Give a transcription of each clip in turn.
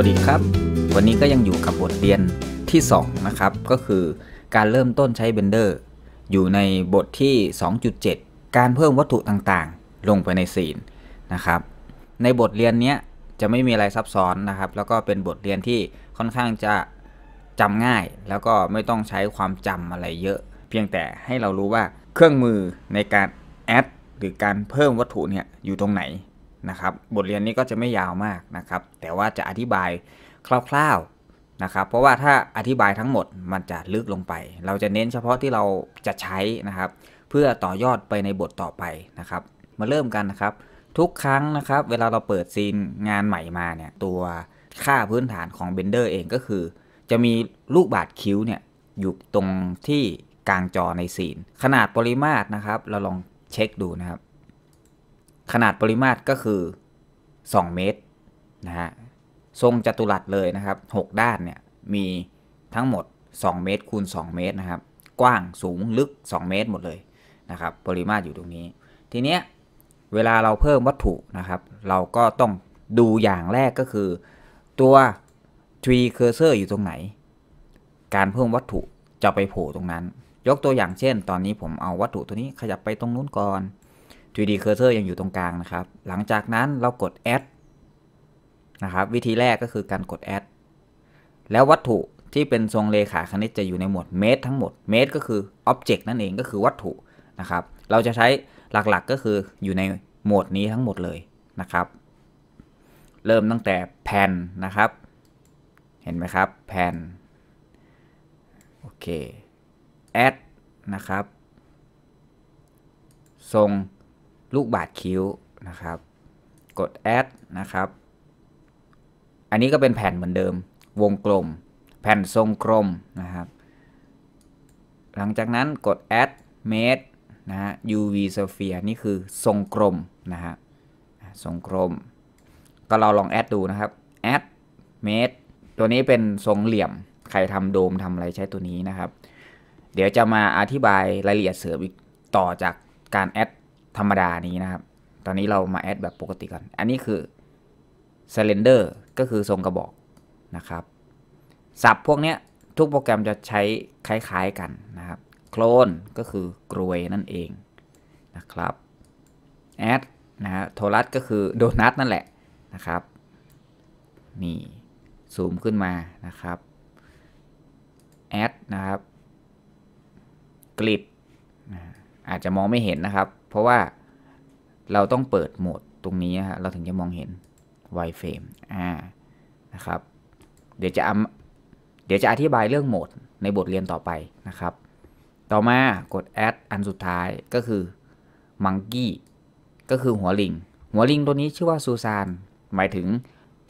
วัสดีครับ วันนี้ก็ยังอยู่กับบทเรียนที่2นะครับก็คือการเริ่มต้นใช้เบนเดอร์อยู่ในบทที่ 2.7 การเพิ่มวัตถุต่างๆ ลงไปในซีนนะครับในบทเรียนนี้จะไม่มีอะไรซับซ้อนนะครับแล้วก็เป็นบทเรียนที่ค่อนข้างจะจำง่าย แล้วก็ไม่ต้องใช้ความจำอะไรเยอะ เพียงแต่ให้เรารู้ว่าเครื่องมือในการแอดหรือการเพิ่มวัตถุเนี่ยอยู่ตรงไหนนะครับบทเรียนนี้ก็จะไม่ยาวมากนะครับ แต่ว่าจะอธิบายคร่าวๆนะครับ เพราะว่าถ้าอธิบายทั้งหมดมันจะลึกลงไป เราจะเน้นเฉพาะที่เราจะใช้นะครับ เพื่อต่อยอดไปในบทต่อไปนะครับ มาเริ่มกันนะครับ ทุกครั้งนะครับ เวลาเราเปิดซีนงานใหม่มาเนี่ยตัวค่าพื้นฐานของเบนเดอร์เองก็คือ จะมีลูกบาทคิ้วเนี่ยอยู่ตรงที่กลางจอในซีน ขนาดปริมาตรนะครับ เราลองเช็คดูนะครับขนาดปริมาตรก็คือ 2 เมตร นะฮะ ทรงจัตุรัสเลยนะครับ 6 ด้านเนี่ย มีทั้งหมด 2 เมตร คูณ 2 เมตร นะครับ กว้างสูง ลึก 2 เมตร หมดเลย นะครับ ปริมาตรอยู่ตรงนี้ ทีเนี้ย เวลาเราเพิ่มวัตถุนะครับ เราก็ต้องดูอย่างแรกก็คือ ตัว tree cursor อยู่ตรงไหน การเพิ่มวัตถุจะไปโผล่ตรงนั้น ยกตัวอย่างเช่น ตอนนี้ผมเอาวัตถุตัวนี้ขยับไปตรงนู้นก่อน 3D cursor ยังอยู่ตรงกลางนะครับหลังจากนั้นเรากด add นะครับวิธีแรกก็คือการกด add แล้ววัตถุที่เป็นทรงเลขาคณิตจะอยู่ในหมวดเมตรทั้งหมดเมตรก็คือ object นั่นเองก็คือวัตถุนะครับเราจะใช้หลักๆก็คืออยู่ในหมวดนี้ทั้งหมดเลยนะครับ เริ่มตั้งแต่แผ่นนะครับเห็นไหมครับแผ่นโอเค add นะครับ ทรงลูก บาทคิ้วนะครับ กด add นะครับ อันนี้ก็เป็นแผ่นเหมือนเดิมวงกลม แผ่นทรงกลมนะครับ หลังจากนั้นกด add m ม d นะ UV sphere นี่คือทรงกลมนะฮะทรงกลมก็เราลองแอดดูนะครับ add m ม d ตัวนี้เป็นทรงเหลี่ยมใครทำโดมทำอะไรใช้ตัวนี้นะครับ เดี๋ยวจะมาอธิบายรายละเอียดเสริมอีกต่อจากการแอดธรรมดานี้นะครับ ตอนนี้เรามา แอดแบบปกติก่อนอันนี้คือ cylinder ก็คือทรงกระบอกนะครับ สับพวกเนี้ยทุกโปรแกรมจะใช้คล้ายๆกันนะครับ โคลนก็คือกรวยนั่นเองนะครับ แอดนะฮะโทรัสก็คือโดนัทนั่นแหละนะครับ นี่ซูม ขึ้นมานะครับ แอดนะครับกลิดอาจจะมองไม่เห็นนะครับเพราะว่าเราต้องเปิด โหมดตรงนี้ฮะเราถึงจะมองเห็น wireframe อ่านะครับเดี๋ยวจะเดี๋ยวจะอธิบายเรื่อง โหมดในบทเรียนต่อไปนะครับ ต่อมากด add อันสุดท้ายก็คือ monkey ก็คือหัว ลิง หัวลิงตัวนี้ชื่อว่า ซูซานหมายถึง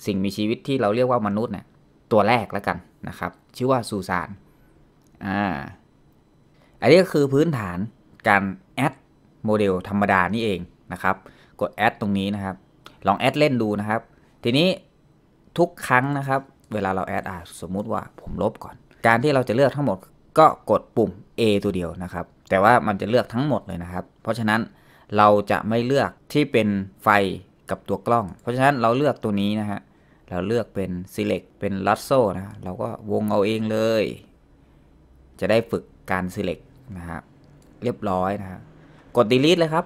สิ่งมีชีวิตที่เราเรียกว่ามนุษย์เนี่ยตัวแรกแล้วกันนะครับชื่อว่าซูซานอ่าอันนี้ก็คือพื้นฐานการแอดโมเดลธรรมดานี่เองนะครับ กดแอดตรงนี้นะครับ ลองแอดเล่นดูนะครับ ทีนี้ทุกครั้งนะครับ เวลาเราแอดอ่สมมุติว่า ผมลบก่อน การที่เราจะเลือกทั้งหมดก็กดปุ่ม A ตัวเดียวนะครับ แต่ว่ามันจะเลือกทั้งหมดเลยนะครับ เพราะฉะนั้นเราจะไม่เลือกที่เป็นไฟกับตัวกล้อง เพราะฉะนั้นเราเลือกตัวนี้นะฮะ เราเลือกเป็น select เป็น l a s o นะ เราก็วงเอาเองเลย จะได้ฝึกการ select นะฮะเรียบร้อยนะครับกด delete เลยครับ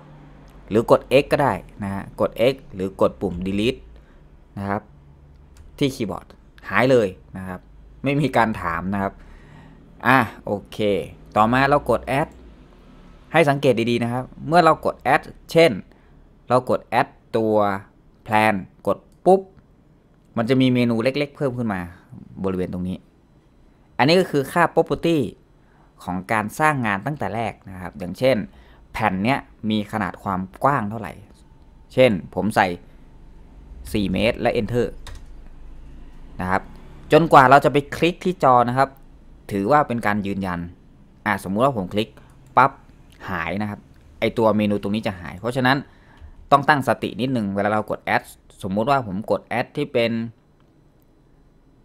หรือกด x ก็ได้นะฮะ กด x หรือกดปุ่ม delete นะครับ ที่คีย์บอร์ดหายเลยนะครับ ไม่มีการถามนะครับอ่ะโอเค ต่อมาเรากด add ให้สังเกตดีๆนะครับ เมื่อเรากด add เช่น เรากด add ตัว plan กดปุ๊บ มันจะมีเมนูเล็กๆเพิ่มขึ้นมาบริเวณตรงนี้ อันนี้ก็คือค่า property ของการสร้างงานตั้งแต่แรกนะครับ อย่างเช่นแผ่นเนี้ยมีขนาดความกว้างเท่าไหร่ เช่นผมใส่ 4 เมตรและ Enter นะครับ จนกว่าเราจะไปคลิกที่จอนะครับ ถือว่าเป็นการยืนยัน อ่าสมมุติว่าผมคลิกปับ๊บหายนะครับ ไอตัวเมนูตรงนี้จะหาย เพราะฉะนั้นต้องตั้งสตินิดหนึ่งเวลาเรากดแอดสมมุติว่าผมกดแอดที่เป็น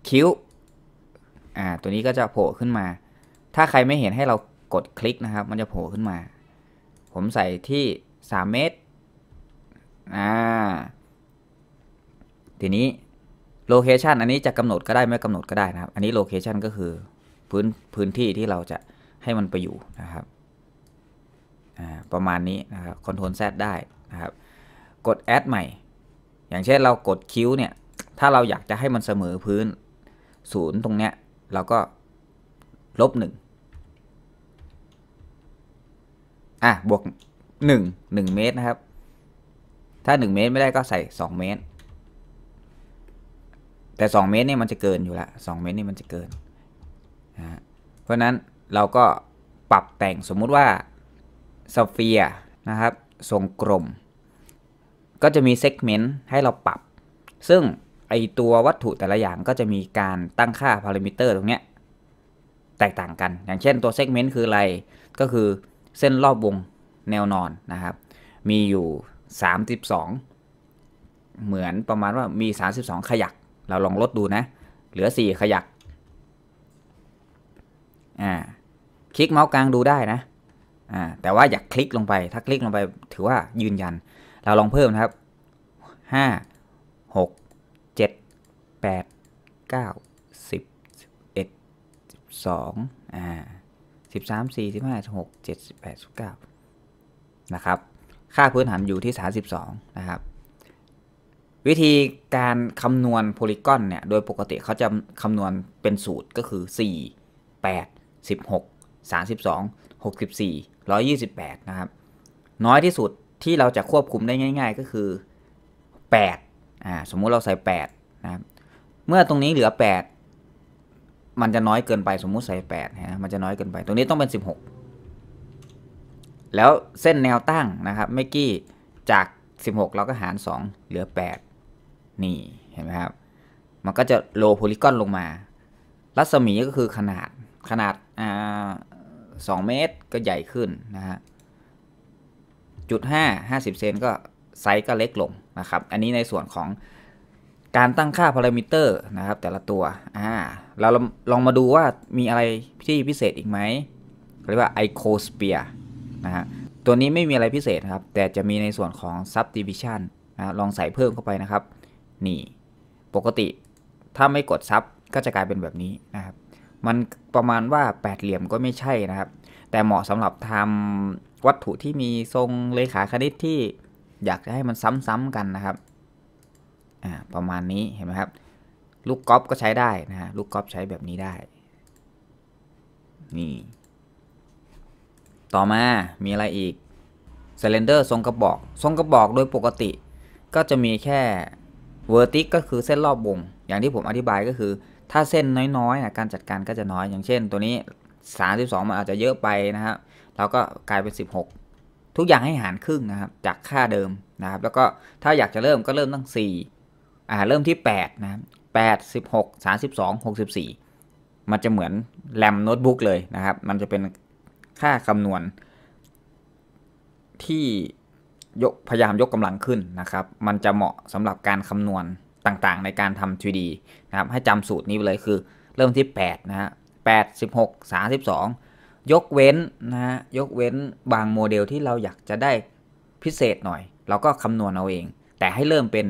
คิวอ่า ตัวนี้ก็จะโผล่ขึ้นมา ถ้าใครไม่เห็นให้เรากดคลิกนะครับ มันจะโผล่ขึ้นมาผม ใส่ที่ 3 เมตร อ่า ทีนี้ โลเคชันอันนี้จะกำหนดก็ได้ไม่กำหนดก็ได้นะครับ อันนี้ โลเคชันก็คือ พื้น พื้นที่ ที่เราจะ ให้มันไปอยู่นะครับ อ่า ประมาณนี้นะครับ คอนโทรลแซดได้นะครับ กดแอดใหม่ อย่างเช่น เรา กดคิวเนี่ย ถ้าเรา อยากจะให้มันเสมอพื้นศูนย์ตรงเนี้ย เราก็ ลบหนึ่งอ่ะบวกหนึ่งหนึ่งเมตรนะครับ ถ้าหนึ่งเมตรไม่ได้ก็ใส่สองเมตรแต่สองเมตรนี่มันจะเกินอยู่ละสองเมตรนี่มันจะเกินนะเพราะนั้นเราก็ปรับแต่งสมมุติว่าสเฟียร์นะครับทรงกลมก็จะมีเซกเมนต์ให้เราปรับ ซึ่งไอตัววัตถุแต่ละอย่างก็จะมีการตั้งค่าพารามิเตอร์ตรงเนี้ยแตกต่างกันอย่างเช่นตัวเซกเมนต์คืออะไรก็คือเส้นรอบวงแนวนอนนะครับ มีอยู่ 32 เหมือนประมาณว่ามี 32 ขยัก เราลองลดดูนะเหลือ 4 ขยัก อ่า คลิกเมาส์กลางดูได้นะอ่าแต่ว่าอย่าคลิกลงไปถ้าคลิกลงไปถือว่ายืนยัน เราลองเพิ่มนะครับ 5 6 7 8 9 10 11 12อ่า13 4ด5 16 7 8 19นะครับ ค่าพื้นฐานอยู่ที่ 32 นะครับ วิธีการคำนวณโพลีกอนเนี่ย โดยปกติเขาจะคำนวณเป็นสูตรก็คือ 4 8 16 32 64 128 นะครับ น้อยที่สุดที่เราจะควบคุมได้ง่ายๆก็คือ8อ่า สมมุติเราใส่ 8 นะครับ เมื่อตรงนี้เหลือ 8มันจะน้อยเกินไปสมมุติใส่แปดฮะมันจะน้อยเกินไปตรงนี้ต้องเป็น 16 แล้วเส้นแนวตั้งนะครับ เมื่อกี้จาก 16 เราก็หาร 2 เหลือ 8 นี่เห็นไหมครับ มันก็จะโลโพลิกอนลงมา รัศมีก็คือขนาดขนาดอ่าเมตรก็ใหญ่ขึ้นนะฮะจุดห้าห้าสิบเซนก็ไซส์ก็เล็กลงนะครับ อันนี้ในส่วนของการตั้งค่าพารามิเตอร์นะครับ แต่ละตัวอ่าเราลองมาดูว่ามีอะไรที่พิเศษอีกไหมเรียกว่า icosphere นะฮะ ตัวนี้ไม่มีอะไรพิเศษครับ แต่จะมีในส่วนของ subdivision นะลองใส่เพิ่มเข้าไปนะครับ นี่ ปกติถ้าไม่กดซับก็จะกลายเป็นแบบนี้นะครับ มันประมาณว่าแปดเหลี่ยมก็ไม่ใช่นะครับ แต่เหมาะสำหรับทำวัตถุที่มีทรงเลขาคณิตที่อยากจะให้มันซ้ำๆกันนะครับอประมาณนี้เห็นไหมครับ ลูกกอล์ฟก็ใช้ได้นะฮะลูกกอล์ฟใช้แบบนี้ได้ นี่ ต่อมามีอะไรอีกเซเลนเดอร์ทรงกระบอก ทรงกระบอกโดยปกติก็จะมีแค่เวอร์ติกก็คือเส้นรอบวงอย่างที่ผมอธิบายก็คือ ถ้าเส้นน้อยๆนะการจัดการก็จะน้อยอย่างเช่นตัวนี้ 32 มันอาจจะเยอะไปนะครับเราก็กลายเป็น 16 ทุกอย่างให้หารครึ่งนะครับ จากค่าเดิมนะครับแล้วก็ถ้าอยากจะเริ่มก็เริ่มตั้ง 4อ่าเริ่มที่8นะ8 16 32 64 มันจะเหมือนแรมโน้ตบุ๊กเลยนะครับมันจะเป็นค่าคำนวณ ที่ยกพยายามยกกำลังขึ้นนะครับมันจะเหมาะสำหรับการคำนวณต่างๆ ในการทำ 3D นะครับให้จำสูตรนี้ไปเลยคือเริ่มที่8นะฮะ8 16 32ยกเว้นนะฮะยกเว้นบางโมเดลที่เราอยากจะได้พิเศษหน่อย เราก็คำนวณเอาเอง แต่ให้เริ่มเป็น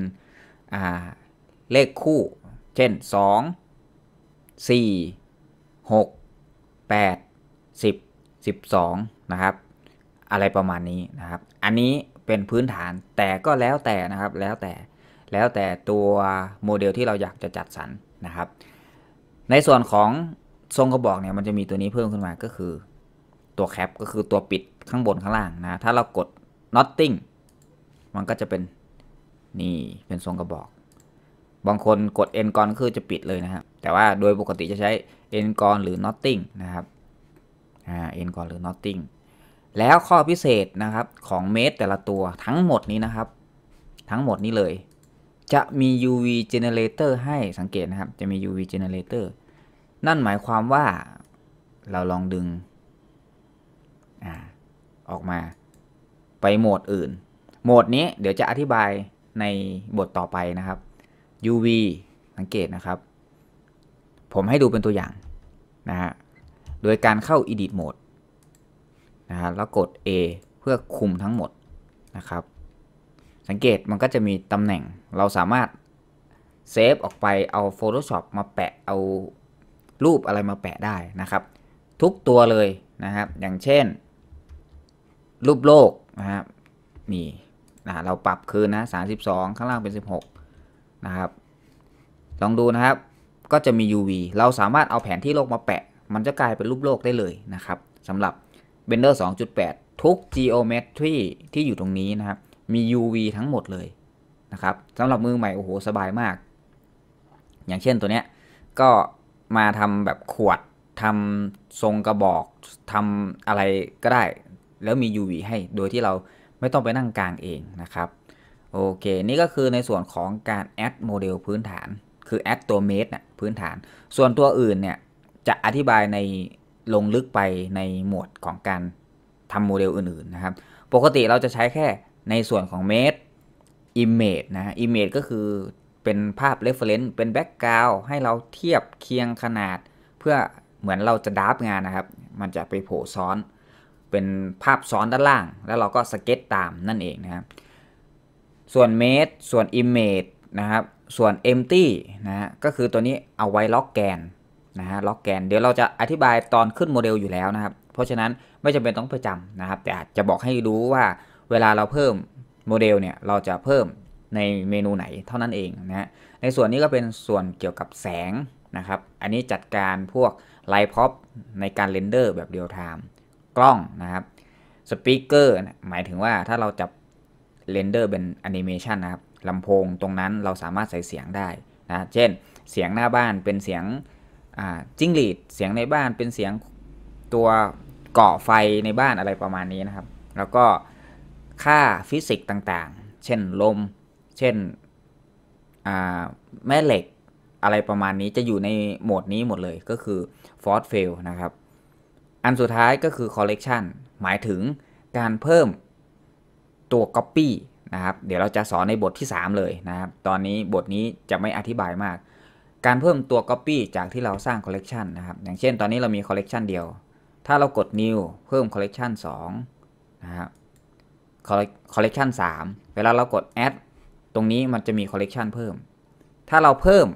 เลขคู่ เช่น 2 4 6 8 10 12 นะครับ อะไรประมาณนี้นะครับ อันนี้เป็นพื้นฐาน แต่ก็แล้วแต่นะครับ แล้วแต่ แล้วแต่ตัวโมเดลที่เราอยากจะจัดสรรนะครับ ในส่วนของทรงกระบอกเนี่ย มันจะมีตัวนี้เพิ่มขึ้นมาก็คือ ตัวแคป ก็คือตัวปิดข้างบนข้างล่างนะ ถ้าเรากด n o t t i n g มันก็จะเป็นนี่เป็นทรงกระบอก บางคนกดเอ็นกรคือจะปิดเลยนะครับ แต่ว่าโดยปกติจะใช้เอ็นกรหรือนอตติ n งนะครับอ่าเอ็นกรหรือนอตติ n งแล้วข้อพิเศษนะครับ ของเมสแต่ละตัวทั้งหมดนี้นะครับ ทั้งหมดนี้เลย จะมี UV generator ให้สังเกตนะครับ จะมี UV generator นั่นหมายความว่าเราลองดึง อออกมาไปโหมดอื่น โหมดนี้เดี๋ยวจะอธิบายในบทต่อไปนะครับ UV สังเกตนะครับ ผมให้ดูเป็นตัวอย่างนะฮะ โดยการเข้า Edit Mode นะฮะ แล้วกด A เพื่อคุมทั้งหมดนะครับ สังเกตมันก็จะมีตำแหน่ง เราสามารถ เซฟออกไปเอา Photoshop มาแปะเอารูปอะไรมาแปะได้นะครับ ทุกตัวเลยนะครับ อย่างเช่น รูปโลกนะครับนี่นะเราปรับคืนนะ 32 ข้างล่างเป็น 16 นะครับ ลองดูนะครับ ก็จะมี UV เราสามารถเอาแผนที่โลกมาแปะ มันจะกลายเป็นรูปโลกได้เลยนะครับ สำหรับ Blender 2.8 ทุก geometry ที่อยู่ตรงนี้นะครับ มี UV ทั้งหมดเลยนะครับ สำหรับมือใหม่โอ้โห สบายมาก อย่างเช่นตัวเนี้ย ก็มาทำแบบขวด ทำทรงกระบอก ทำอะไรก็ได้ แล้วมี UV ให้ โดยที่เราไม่ต้องไปนั่งกลางเองนะครับ โอเค นี่ก็คือในส่วนของการแอดโมเดลพื้นฐานคือแอดตัวเมตรน่ยพื้นฐาน ส่วนตัวอื่นเนี่ย จะอธิบายในลงลึกไปในหมวดของการทำโมเดลอื่นๆนะครับ ปกติเราจะใช้แค่ในส่วนของเมตร image นะ image ก็คือเป็นภาพ reference เป็น background ให้เราเทียบเคียงขนาด เพื่อเหมือนเราจะดับงานนะครับ มันจะไปโผล่ซ้อนเป็นภาพซ้อนด้านล่าง แล้วเราก็สเก็ตตามนั่นเองนะครับ ส่วนเมตรส่วน image นะครับ ส่วน empty นะฮะ ก็คือตัวนี้เอาไว้ล็อกแกนนะฮะล็อกแกน เดี๋ยวเราจะอธิบายตอนขึ้นโมเดลอยู่แล้วนะครับ เพราะฉะนั้นไม่จำเป็นต้องประจำนะครับ แต่อาจจะบอกให้รู้ว่าเวลาเราเพิ่มโมเดลเนี่ยเราจะเพิ่มในเมนูไหนเท่านั้นเองนะฮะ ในส่วนนี้ก็เป็นส่วนเกี่ยวกับแสงนะครับ อันนี้จัดการพวกไลท์พ็อปในการเรนเดอร์แบบเรียลไทม์กล้องนะครับ สปีกเกอร์หมายถึงว่าถ้าเราจับเรนเดอร์เป็นแอนิเมชันนะครับลำโพงตรงนั้นเราสามารถใส่เสียงได้นะ เช่น เสียงหน้าบ้านเป็นเสียงจิ้งหรีดเสียงในบ้านเป็นเสียงตัวก่อไฟในบ้านอะไรประมาณนี้นะครับ แล้วก็ค่าฟิสิกส์ต่างๆ เช่นลม เช่นแม่เหล็กอะไรประมาณนี้จะอยู่ในโหมดนี้หมดเลยก็คือฟอร์ดเฟลนะครับอันสุดท้ายก็คือ collection หมายถึงการเพิ่มตัว copy นะครับเดี๋ยวเราจะสอนในบทที่ 3 เลยนะครับตอนนี้บทนี้จะไม่อธิบายมาก การเพิ่มตัว copy จากที่เราสร้าง collection นะครับอย่างเช่นตอนนี้เรามี collection เดียวถ้าเรากด new เพิ่ม collection 2นะครับ collection 3 เวลาเรากด add ตรงนี้มันจะมี collection เพิ่มถ้าเราเพิ่ม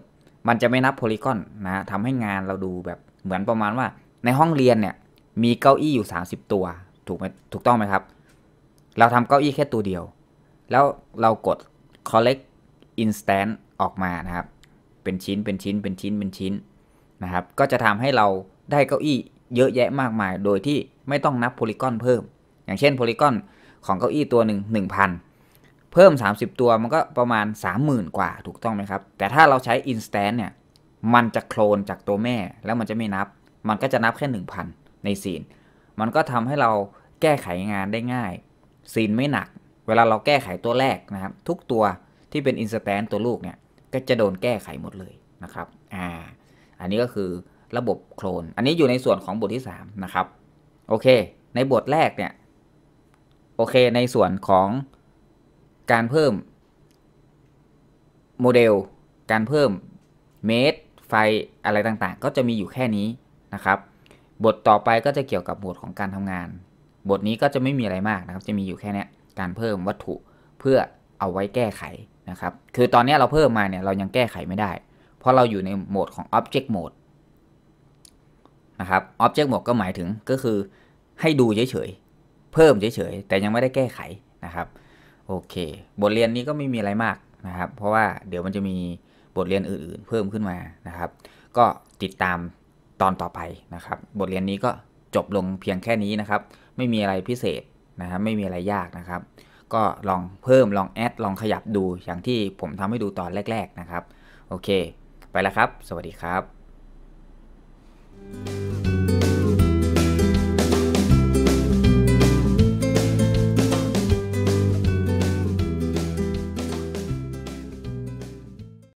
มันจะไม่นับ polygon นะทำให้งานเราดูแบบเหมือนประมาณว่าในห้องเรียนเนี่ยมีเก้าอี้อยู่สสามิบตัวถูกไหมถูกต้องไหมครับ เราทำเก้าอี้แค่ตัวเดียว แล้วเรากด collect instant ออกมานะครับ เป็นชิ้นเป็นชิ้นเป็นชิ้นเป็นชิ้นนะครับ ก็จะทำให้เราได้เก้าอี้เยอะแยะมากมาย โดยที่ไม่ต้องนับโพลีกอนเพิ่ม อย่างเช่นโพลีกอนของเก้าอี้ตัวหนึ่งหนึ่งพันเพิ่ม 30 ตัวมันก็ประมาณ 30,000 กว่าถูกต้องไหมครับ แต่ถ้าเราใช้ instant เนี่ยมันจะโคลนจากตัวแม่แล้วมันจะไม่นับ มันก็จะนับแค่1,000ในซีน มันก็ทำให้เราแก้ไขงานได้ง่าย ซีนไม่หนัก เวลาเราแก้ไขตัวแรกนะครับ ทุกตัวที่เป็นอินสแตนตัว ลูกเนี่ย ก็จะโดนแก้ไขหมดเลยนะครับ อ่า อันนี้ก็คือระบบ โคลน อันนี้อยู่ในส่วนของบทที่ 3 นะครับ โอเค ในบทแรกเนี่ย โอเค ในส่วนของการเพิ่มโมเดล การเพิ่มเมตรไฟอะไรต่างๆ ก็จะมีอยู่แค่นี้นะครับบทต่อไปก็จะเกี่ยวกับบทของการทำงาน บทนี้ก็จะไม่มีอะไรมากนะครับ จะมีอยู่แค่นี้การเพิ่มวัตถุเพื่อเอาไว้แก้ไขนะครับ คือตอนนี้เราเพิ่มมาเนี่ยเรายังแก้ไขไม่ได้ เพราะเราอยู่ในโหมดของ object mode นะครับ object mode ก็หมายถึงก็คือให้ดูเฉยๆ เพิ่มเฉยๆ แต่ยังไม่ได้แก้ไขนะครับ โอเค บทเรียนนี้ก็ไม่มีอะไรมากนะครับ เพราะว่าเดี๋ยวมันจะมีบทเรียนอื่นๆ เพิ่มขึ้นมา นะครับ ก็ติดตามตอนต่อไปนะครับบทเรียนนี้ก็จบลงเพียงแค่นี้นะครับ ไม่มีอะไรพิเศษนะครับไม่มีอะไรยากนะครับ ก็ลองเพิ่มลองแอดลองขยับดูอย่างที่ผมทำให้ดูตอนแรก ๆนะครับ โอเค ไปแล้วครับ สวัสดีครับ thank you